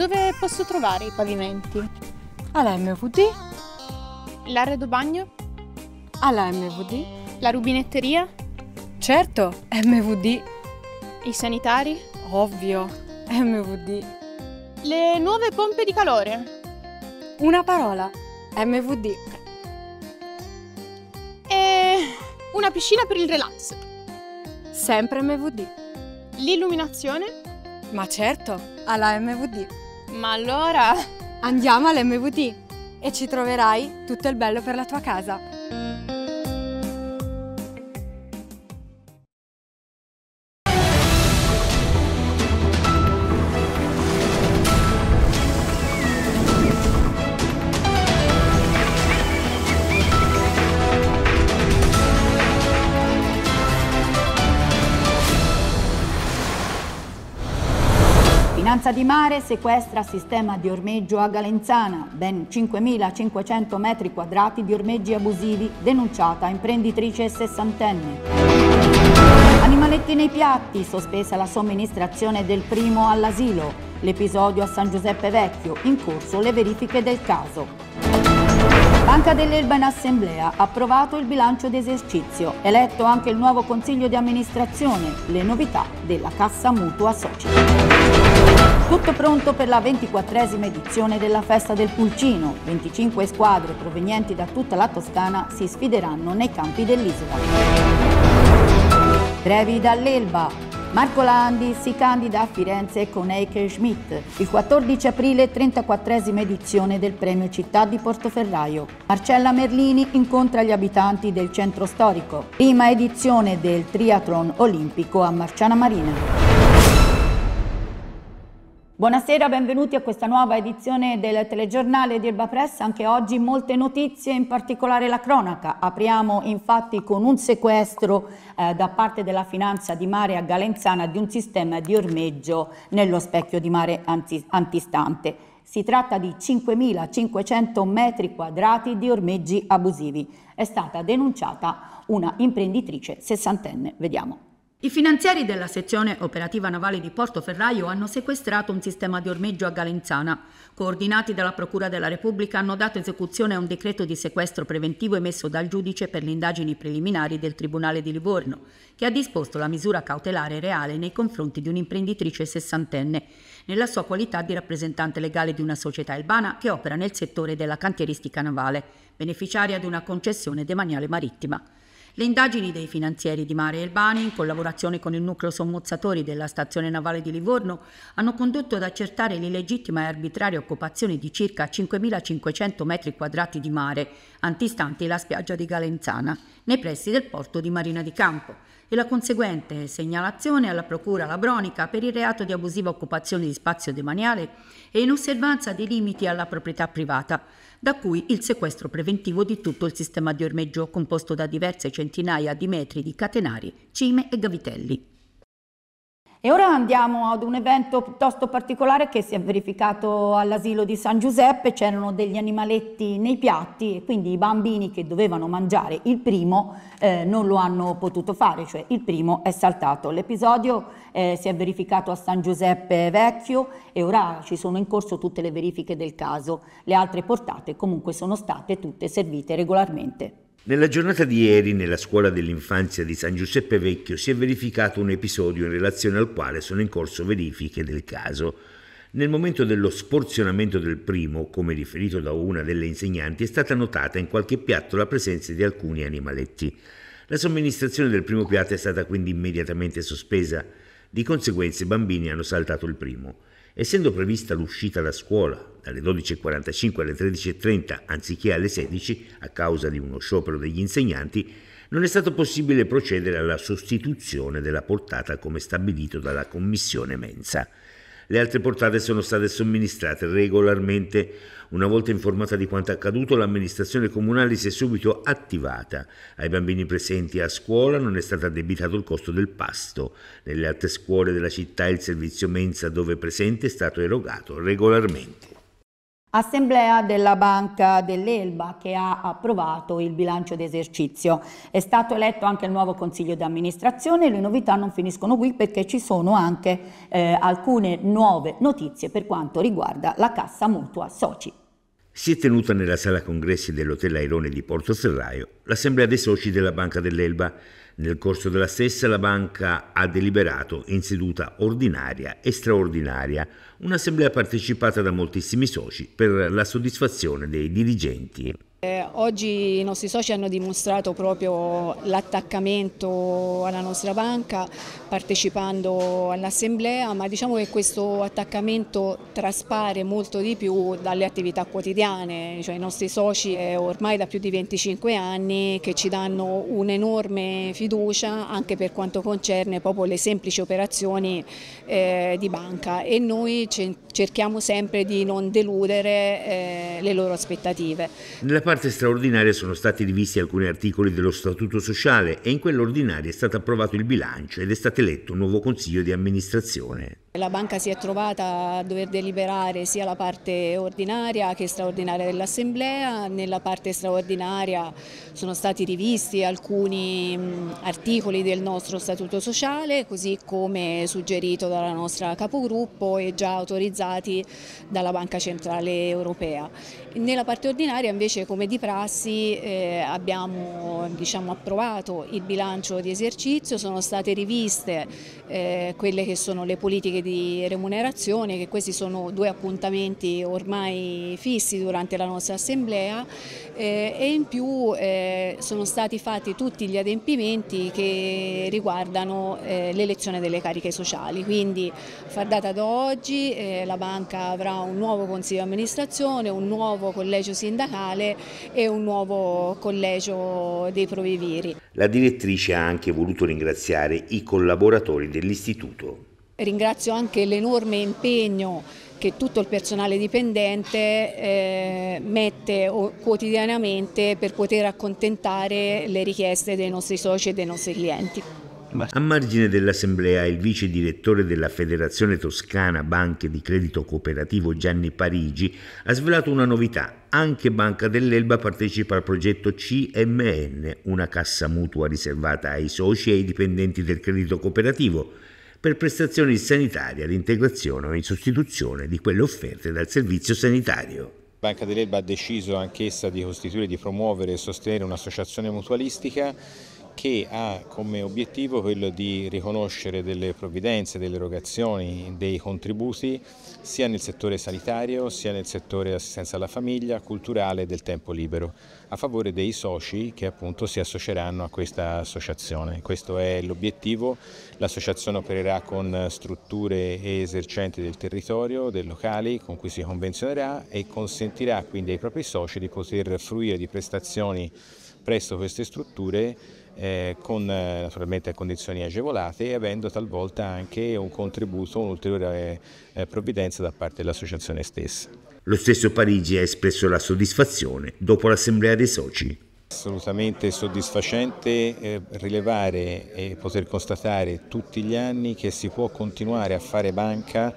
Dove posso trovare i pavimenti? Alla MVD. L'arredo bagno? Alla MVD. La rubinetteria? Certo, MVD. I sanitari? Ovvio, MVD. Le nuove pompe di calore? Una parola, MVD. E una piscina per il relax? Sempre MVD. L'illuminazione? Ma certo, alla MVD. Ma allora... Andiamo all'MVT e ci troverai tutto il bello per la tua casa. Finanza di Mare sequestra sistema di ormeggio a Galenzana, ben 5.500 metri quadrati di ormeggi abusivi, denunciata imprenditrice sessantenne. Animaletti nei piatti, sospesa la somministrazione del primo all'asilo, l'episodio a San Giuseppe Vecchio, in corso le verifiche del caso. Banca dell'Elba in assemblea, approvato il bilancio d'esercizio, eletto anche il nuovo consiglio di amministrazione, le novità della Cassa Mutua Società. Tutto pronto per la 24esima edizione della Festa del Pulcino. 25 squadre provenienti da tutta la Toscana si sfideranno nei campi dell'isola. Trevi dall'Elba. Marco Landi si candida a Firenze con Eike Schmidt. Il 14 aprile 34esima edizione del Premio Città di Portoferraio. Marcella Merlini incontra gli abitanti del centro storico. Prima edizione del Triathlon Olimpico a Marciana Marina. Buonasera, benvenuti a questa nuova edizione del telegiornale di Erba Press. Anche oggi molte notizie, in particolare la cronaca. Apriamo infatti con un sequestro eh, da parte della finanza di mare a Galenzana di un sistema di ormeggio nello specchio di mare anti antistante. Si tratta di 5.500 metri quadrati di ormeggi abusivi. È stata denunciata una imprenditrice sessantenne. Vediamo. I finanzieri della sezione operativa navale di Portoferraio hanno sequestrato un sistema di ormeggio a Galenzana. Coordinati dalla Procura della Repubblica hanno dato esecuzione a un decreto di sequestro preventivo emesso dal giudice per le indagini preliminari del Tribunale di Livorno, che ha disposto la misura cautelare reale nei confronti di un'imprenditrice sessantenne, nella sua qualità di rappresentante legale di una società albana che opera nel settore della cantieristica navale, beneficiaria di una concessione demaniale marittima. Le indagini dei finanzieri di Mare Elbani, in collaborazione con il nucleo sommozzatori della stazione navale di Livorno, hanno condotto ad accertare l'illegittima e arbitraria occupazione di circa 5.500 metri quadrati di mare, antistanti la spiaggia di Galenzana, nei pressi del porto di Marina di Campo e la conseguente segnalazione alla Procura Labronica per il reato di abusiva occupazione di spazio demaniale e inosservanza dei limiti alla proprietà privata, da cui il sequestro preventivo di tutto il sistema di ormeggio composto da diverse centinaia di metri di catenari, cime e gavitelli. E ora andiamo ad un evento piuttosto particolare che si è verificato all'asilo di San Giuseppe, c'erano degli animaletti nei piatti e quindi i bambini che dovevano mangiare il primo eh, non lo hanno potuto fare, cioè il primo è saltato. L'episodio eh, si è verificato a San Giuseppe Vecchio e ora ci sono in corso tutte le verifiche del caso. Le altre portate comunque sono state tutte servite regolarmente. Nella giornata di ieri, nella scuola dell'infanzia di San Giuseppe Vecchio, si è verificato un episodio in relazione al quale sono in corso verifiche del caso. Nel momento dello sporzionamento del primo, come riferito da una delle insegnanti, è stata notata in qualche piatto la presenza di alcuni animaletti. La somministrazione del primo piatto è stata quindi immediatamente sospesa. Di conseguenza i bambini hanno saltato il primo. Essendo prevista l'uscita da scuola dalle 12.45 alle 13.30 anziché alle 16 a causa di uno sciopero degli insegnanti, non è stato possibile procedere alla sostituzione della portata come stabilito dalla Commissione Mensa. Le altre portate sono state somministrate regolarmente. Una volta informata di quanto accaduto, l'amministrazione comunale si è subito attivata. Ai bambini presenti a scuola non è stato addebitato il costo del pasto. Nelle altre scuole della città il servizio mensa dove presente è stato erogato regolarmente. Assemblea della Banca dell'Elba che ha approvato il bilancio d'esercizio. È stato eletto anche il nuovo consiglio di amministrazione e le novità non finiscono qui perché ci sono anche eh, alcune nuove notizie per quanto riguarda la cassa mutua soci. Si è tenuta nella sala congressi dell'Hotel Airone di Porto Serraio l'Assemblea dei soci della Banca dell'Elba nel corso della stessa la banca ha deliberato in seduta ordinaria e straordinaria un'assemblea partecipata da moltissimi soci per la soddisfazione dei dirigenti. Eh, oggi i nostri soci hanno dimostrato proprio l'attaccamento alla nostra banca partecipando all'assemblea, ma diciamo che questo attaccamento traspare molto di più dalle attività quotidiane, cioè, i nostri soci eh, ormai da più di 25 anni che ci danno un'enorme fiducia anche per quanto concerne proprio le semplici operazioni eh, di banca e noi cerchiamo sempre di non deludere eh, le loro aspettative parte straordinaria sono stati rivisti alcuni articoli dello Statuto sociale e in quell'ordinaria è stato approvato il bilancio ed è stato eletto un nuovo consiglio di amministrazione. La banca si è trovata a dover deliberare sia la parte ordinaria che straordinaria dell'Assemblea, nella parte straordinaria sono stati rivisti alcuni articoli del nostro Statuto sociale, così come suggerito dalla nostra capogruppo e già autorizzati dalla Banca Centrale Europea. Nella parte ordinaria invece come come di prassi eh, abbiamo diciamo, approvato il bilancio di esercizio, sono state riviste eh, quelle che sono le politiche di remunerazione, che questi sono due appuntamenti ormai fissi durante la nostra assemblea eh, e in più eh, sono stati fatti tutti gli adempimenti che riguardano eh, l'elezione delle cariche sociali, quindi far data da oggi eh, la banca avrà un nuovo consiglio di amministrazione, un nuovo collegio sindacale e un nuovo collegio dei provviviri. La direttrice ha anche voluto ringraziare i collaboratori dell'istituto. Ringrazio anche l'enorme impegno che tutto il personale dipendente eh, mette quotidianamente per poter accontentare le richieste dei nostri soci e dei nostri clienti. A margine dell'assemblea il vice direttore della Federazione Toscana Banche di Credito Cooperativo Gianni Parigi ha svelato una novità. Anche Banca dell'Elba partecipa al progetto CMN, una cassa mutua riservata ai soci e ai dipendenti del credito cooperativo per prestazioni sanitarie ad integrazione o in sostituzione di quelle offerte dal servizio sanitario. Banca dell'Elba ha deciso anch'essa di costituire, di promuovere e sostenere un'associazione mutualistica che ha come obiettivo quello di riconoscere delle provvidenze, delle erogazioni, dei contributi sia nel settore sanitario sia nel settore assistenza alla famiglia, culturale e del tempo libero, a favore dei soci che appunto si associeranno a questa associazione. Questo è l'obiettivo, l'associazione opererà con strutture e esercenti del territorio, dei locali con cui si convenzionerà e consentirà quindi ai propri soci di poter fruire di prestazioni presso queste strutture eh, con eh, naturalmente condizioni agevolate e avendo talvolta anche un contributo, un'ulteriore eh, provvidenza da parte dell'associazione stessa. Lo stesso Parigi ha espresso la soddisfazione dopo l'assemblea dei soci. Assolutamente soddisfacente eh, rilevare e poter constatare tutti gli anni che si può continuare a fare banca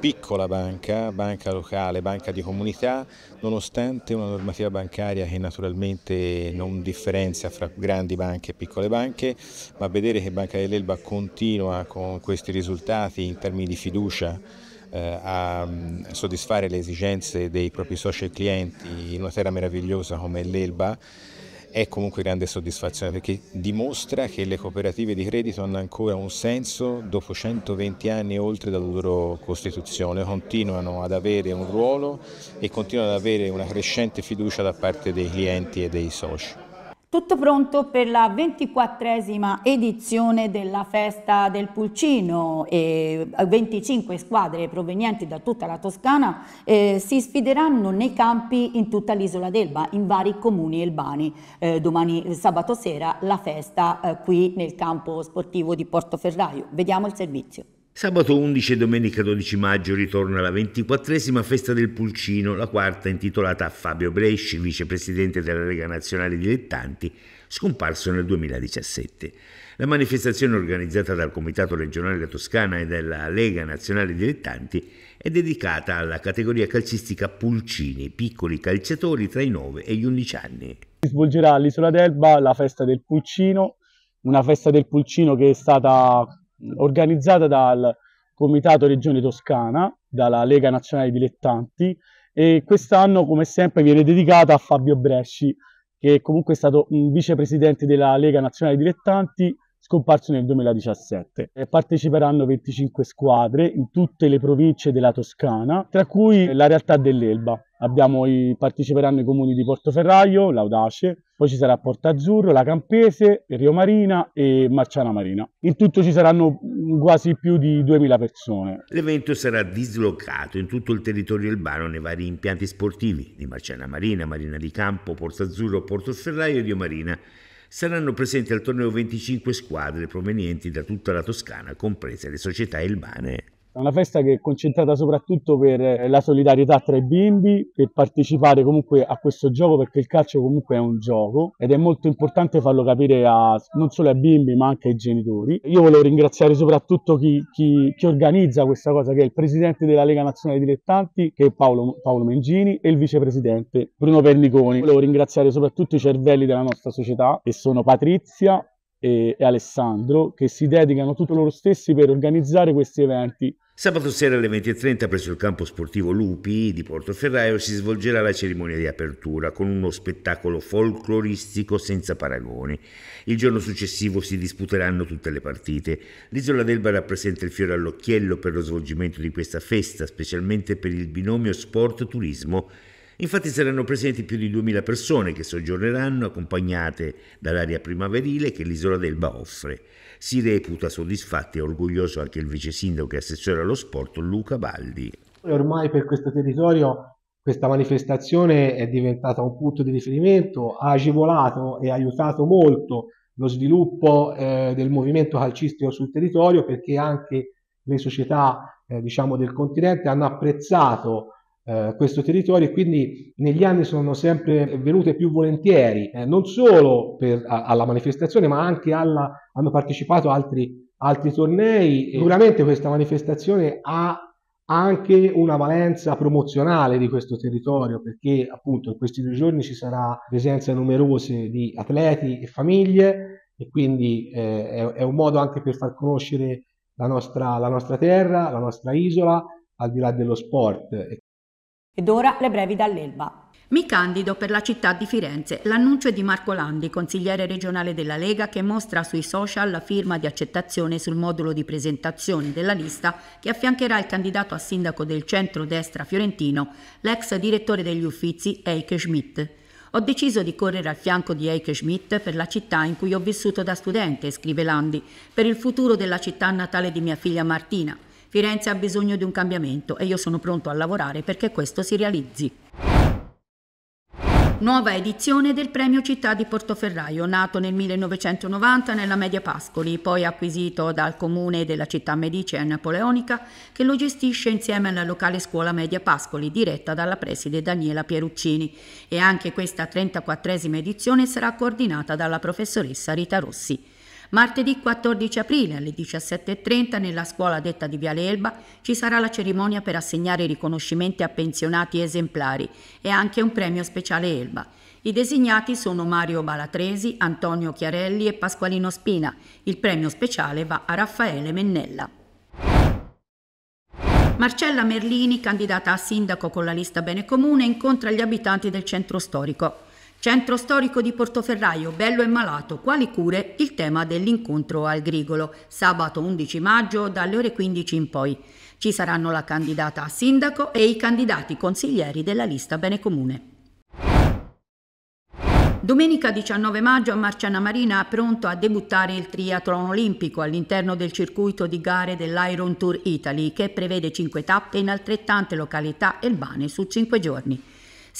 piccola banca, banca locale, banca di comunità, nonostante una normativa bancaria che naturalmente non differenzia fra grandi banche e piccole banche, ma vedere che Banca dell'Elba continua con questi risultati in termini di fiducia eh, a mm, soddisfare le esigenze dei propri soci e clienti in una terra meravigliosa come l'Elba è comunque grande soddisfazione perché dimostra che le cooperative di credito hanno ancora un senso dopo 120 anni oltre dalla loro costituzione, continuano ad avere un ruolo e continuano ad avere una crescente fiducia da parte dei clienti e dei soci. Tutto pronto per la ventiquattresima edizione della Festa del Pulcino. E 25 squadre provenienti da tutta la Toscana eh, si sfideranno nei campi in tutta l'isola d'Elba, in vari comuni elbani. Eh, domani eh, sabato sera la festa eh, qui nel campo sportivo di Portoferraio. Vediamo il servizio. Sabato 11 e domenica 12 maggio ritorna la ventiquattresima festa del Pulcino, la quarta intitolata a Fabio Bresci, vicepresidente della Lega Nazionale Dilettanti, scomparso nel 2017. La manifestazione organizzata dal Comitato regionale della Toscana e dalla Lega Nazionale Dilettanti è dedicata alla categoria calcistica Pulcini, piccoli calciatori tra i 9 e gli 11 anni. Si svolgerà all'Isola d'Elba la festa del Pulcino, una festa del Pulcino che è stata Mm. organizzata dal Comitato Regione Toscana, dalla Lega Nazionale Dilettanti e quest'anno come sempre viene dedicata a Fabio Bresci che comunque è stato un vicepresidente della Lega Nazionale Dilettanti scomparso nel 2017. Parteciperanno 25 squadre in tutte le province della Toscana, tra cui la realtà dell'Elba. I, parteciperanno i comuni di Portoferraio, Laudace, poi ci sarà Porta Azzurro, La Campese, Rio Marina e Marciana Marina. In tutto ci saranno quasi più di 2000 persone. L'evento sarà dislocato in tutto il territorio urbano nei vari impianti sportivi di Marciana Marina, Marina di Campo, Porta Azzurro, Porto Ferraio e Rio Marina. Saranno presenti al torneo 25 squadre provenienti da tutta la Toscana, comprese le società ilbane. È una festa che è concentrata soprattutto per eh, la solidarietà tra i bimbi, per partecipare comunque a questo gioco, perché il calcio comunque è un gioco ed è molto importante farlo capire a, non solo ai bimbi ma anche ai genitori. Io volevo ringraziare soprattutto chi, chi, chi organizza questa cosa, che è il presidente della Lega Nazionale Dilettanti, che è Paolo, Paolo Mengini, e il vicepresidente Bruno Perniconi. Volevo ringraziare soprattutto i cervelli della nostra società, che sono Patrizia, e, e Alessandro che si dedicano tutto loro stessi per organizzare questi eventi. Sabato sera alle 20.30 presso il campo sportivo Lupi di Portoferraio si svolgerà la cerimonia di apertura con uno spettacolo folcloristico senza paragoni. Il giorno successivo si disputeranno tutte le partite. L'isola d'Elba rappresenta il fiore all'occhiello per lo svolgimento di questa festa, specialmente per il binomio sport-turismo Infatti saranno presenti più di 2.000 persone che soggiorneranno accompagnate dall'aria primaverile che l'isola d'Elba offre. Si reputa soddisfatto e orgoglioso anche il vice sindaco e assessore allo sport Luca Baldi. Ormai per questo territorio questa manifestazione è diventata un punto di riferimento, ha agevolato e aiutato molto lo sviluppo eh, del movimento calcistico sul territorio perché anche le società eh, diciamo, del continente hanno apprezzato eh, questo territorio e quindi negli anni sono sempre venute più volentieri, eh, non solo per, a, alla manifestazione ma anche alla, hanno partecipato altri, altri tornei. Sicuramente questa manifestazione ha anche una valenza promozionale di questo territorio perché appunto in questi due giorni ci sarà presenza numerose di atleti e famiglie e quindi eh, è, è, un modo anche per far conoscere la nostra, la nostra terra, la nostra isola al di là dello sport e ed ora le brevi dall'Elba. Mi candido per la città di Firenze. L'annuncio è di Marco Landi, consigliere regionale della Lega, che mostra sui social la firma di accettazione sul modulo di presentazione della lista che affiancherà il candidato a sindaco del centro-destra fiorentino, l'ex direttore degli uffizi Eike Schmidt. Ho deciso di correre al fianco di Eike Schmidt per la città in cui ho vissuto da studente, scrive Landi, per il futuro della città natale di mia figlia Martina. Firenze ha bisogno di un cambiamento e io sono pronto a lavorare perché questo si realizzi. Nuova edizione del premio Città di Portoferraio, nato nel 1990 nella Media Pascoli, poi acquisito dal comune della città medicea napoleonica, che lo gestisce insieme alla locale scuola Media Pascoli, diretta dalla preside Daniela Pieruccini. E anche questa 34esima edizione sarà coordinata dalla professoressa Rita Rossi. Martedì 14 aprile alle 17.30 nella scuola detta di Viale Elba ci sarà la cerimonia per assegnare i riconoscimenti a pensionati esemplari e anche un premio speciale Elba. I designati sono Mario Balatresi, Antonio Chiarelli e Pasqualino Spina. Il premio speciale va a Raffaele Mennella. Marcella Merlini, candidata a sindaco con la lista Bene Comune, incontra gli abitanti del centro storico. Centro storico di Portoferraio, bello e malato, quali cure? Il tema dell'incontro al Grigolo, sabato 11 maggio dalle ore 15 in poi. Ci saranno la candidata a sindaco e i candidati consiglieri della lista Bene Comune. Domenica 19 maggio a Marciana Marina è pronto a debuttare il triathlon olimpico all'interno del circuito di gare dell'Iron Tour Italy che prevede 5 tappe in altrettante località elbane su 5 giorni.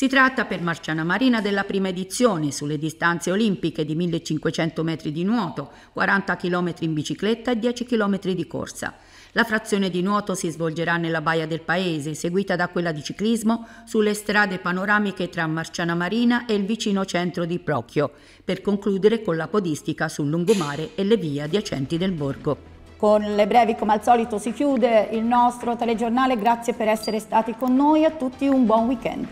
Si tratta per Marciana Marina della prima edizione sulle distanze olimpiche di 1500 metri di nuoto, 40 km in bicicletta e 10 km di corsa. La frazione di nuoto si svolgerà nella baia del paese, seguita da quella di ciclismo sulle strade panoramiche tra Marciana Marina e il vicino centro di Procchio, per concludere con la podistica sul lungomare e le vie adiacenti del borgo. Con le brevi come al solito si chiude il nostro telegiornale, grazie per essere stati con noi, a tutti un buon weekend.